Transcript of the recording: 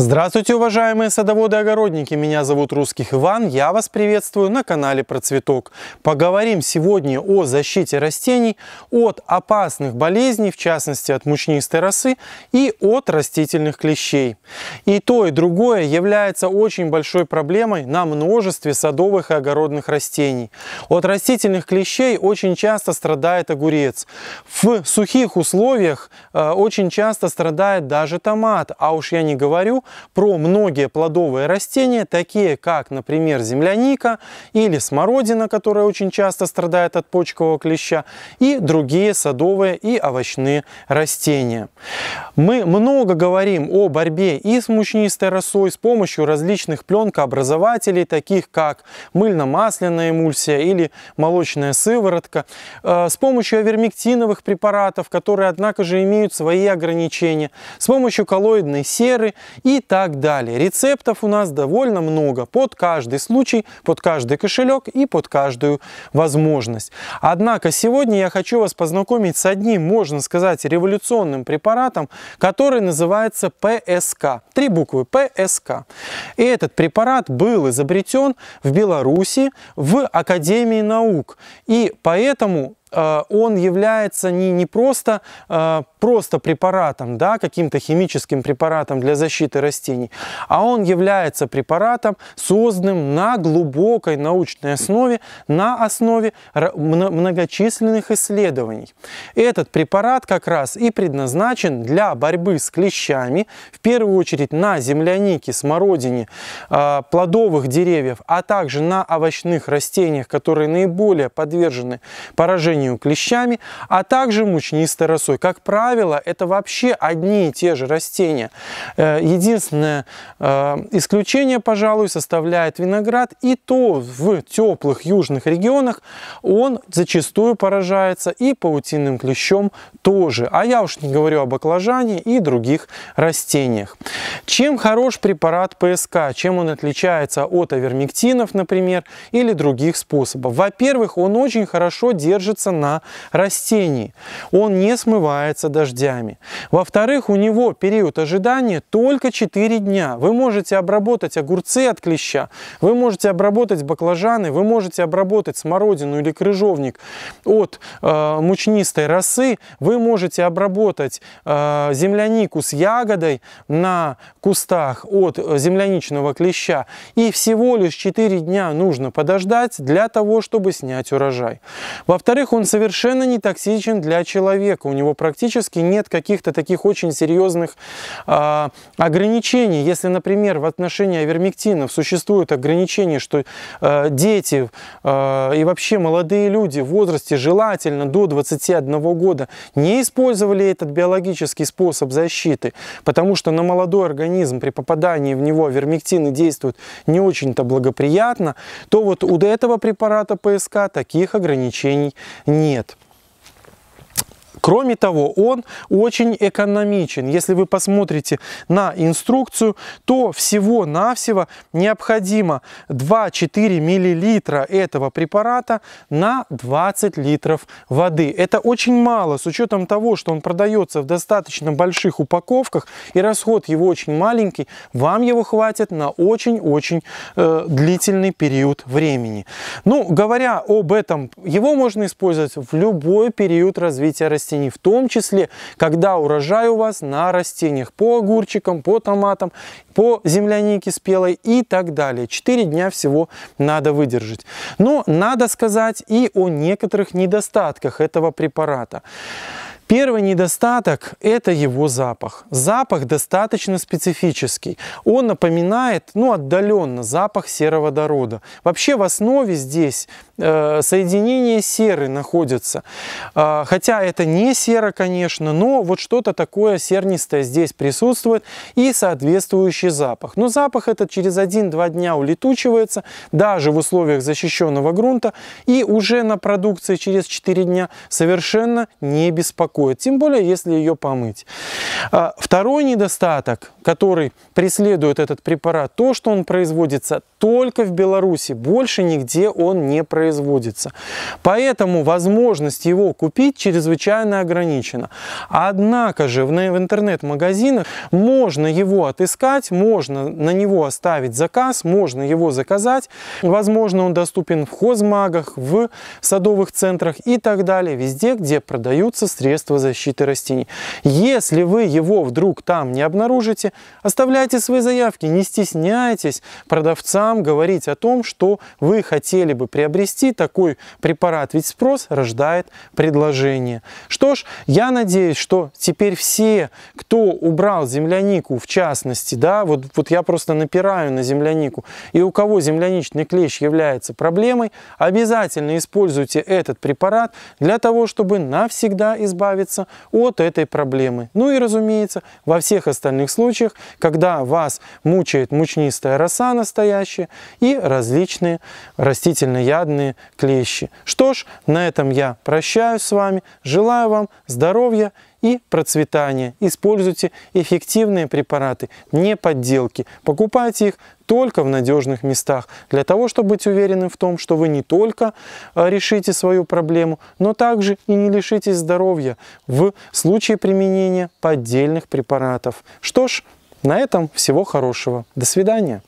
Здравствуйте, уважаемые садоводы-огородники! Меня зовут Русских Иван, я вас приветствую на канале Процветок. Поговорим сегодня о защите растений от опасных болезней, в частности от мучнистой росы и от растительных клещей. И то, и другое является очень большой проблемой на множестве садовых и огородных растений. От растительных клещей очень часто страдает огурец. В сухих условиях э, очень часто страдает даже томат, а уж я не говорю про многие плодовые растения, такие как, например, земляника или смородина, которая очень часто страдает от почкового клеща, и другие садовые и овощные растения. Мы много говорим о борьбе и с мучнистой росой с помощью различных пленкообразователей, таких как мыльно-масляная эмульсия или молочная сыворотка, э, с помощью авермектиновых препаратов, которые, однако же, имеют свои ограничения, с помощью коллоидной серы и и так далее. Рецептов у нас довольно много под каждый случай, под каждый кошелек и под каждую возможность. Однако сегодня я хочу вас познакомить с одним, можно сказать, революционным препаратом, который называется ПСК. Три буквы ПСК. И этот препарат был изобретен в Беларуси в Академии наук. И поэтому Э, он является не, не просто, э, просто препаратом, да, каким-то химическим препаратом для защиты растений, а он является препаратом, созданным на глубокой научной основе, на основе многочисленных исследований. Этот препарат как раз и предназначен для борьбы с клещами, в первую очередь на землянике, смородине, э, плодовых деревьев, а также на овощных растениях, которые наиболее подвержены поражению поражению клещами, а также мучнистой росой. Как правило, это вообще одни и те же растения. Э, единственное э, исключение, пожалуй, составляет виноград, и то в теплых южных регионах он зачастую поражается и паутинным клещом тоже. А я уж не говорю о баклажане и других растениях. Чем хорош препарат ПСК? Чем он отличается от авермектинов, например, или других способов? Во-первых, он очень хорошо держится держится на растении. Он не смывается дождями. Во-вторых, у него период ожидания только 4 дня. Вы можете обработать огурцы от клеща, вы можете обработать баклажаны, вы можете обработать смородину или крыжовник от э, мучнистой росы, вы можете обработать э, землянику с ягодой на кустах от э, земляничного клеща. И всего лишь 4 дня нужно подождать для того, чтобы снять урожай. Во-вторых, он совершенно не токсичен для человека. У него практически нет каких-то таких очень серьезных э, ограничений. Если, например, в отношении авермектинов существует ограничение, что э, дети э, и вообще молодые люди в возрасте желательно до 21 года не использовали этот биологический способ защиты, потому что на молодой организм при попадании в него авермектины действуют не очень-то благоприятно, то вот у этого препарата ПСК таких ограничений нет. Кроме того, он очень экономичен. Если вы посмотрите на инструкцию, то всего-навсего необходимо 2-4 мл этого препарата на 20 литров воды. Это очень мало с учетом того, что он продается в достаточно больших упаковках и расход его очень маленький, вам его хватит на очень-очень э, длительный период времени. Ну, говоря об этом, его можно использовать в любой период развития растений осени, в том числе, когда урожай у вас на растениях, по огурчикам, по томатам, по землянике спелой и так далее. Четыре дня всего надо выдержать. Но надо сказать и о некоторых недостатках этого препарата. Первый недостаток – это его запах. Запах достаточно специфический. Он напоминает, ну, отдаленно запах сероводорода. Вообще в основе здесь Э, соединение серы находится. А, хотя это не сера, конечно, но вот что-то такое сернистое здесь присутствует и соответствующий запах. Но запах этот через 1-2 дня улетучивается, даже в условиях защищенного грунта, и уже на продукции через 4 дня совершенно не беспокоит, тем более если ее помыть. А, второй недостаток, который преследует этот препарат, то, что он производится только в Беларуси, больше нигде он не производится. Поэтому возможность его купить чрезвычайно ограничена. Однако же в интернет-магазинах можно его отыскать, можно на него оставить заказ, можно его заказать. Возможно, он доступен в хозмагах, в садовых центрах и так далее, везде, где продаются средства защиты растений. Если вы его вдруг там не обнаружите, оставляйте свои заявки, не стесняйтесь продавцам нам говорить о том, что вы хотели бы приобрести такой препарат, ведь спрос рождает предложение. Что ж, я надеюсь, что теперь все, кто убрал землянику, в частности, да, вот, вот я просто напираю на землянику, и у кого земляничный клещ является проблемой, обязательно используйте этот препарат для того, чтобы навсегда избавиться от этой проблемы. Ну и, разумеется, во всех остальных случаях, когда вас мучает мучнистая роса настоящая, клещи и различные растительноядные клещи. Что ж, на этом я прощаюсь с вами. Желаю вам здоровья и процветания. Используйте эффективные препараты, не подделки. Покупайте их только в надежных местах, для того, чтобы быть уверенным в том, что вы не только а, решите свою проблему, но также и не лишитесь здоровья в случае применения поддельных препаратов. Что ж, на этом всего хорошего. До свидания.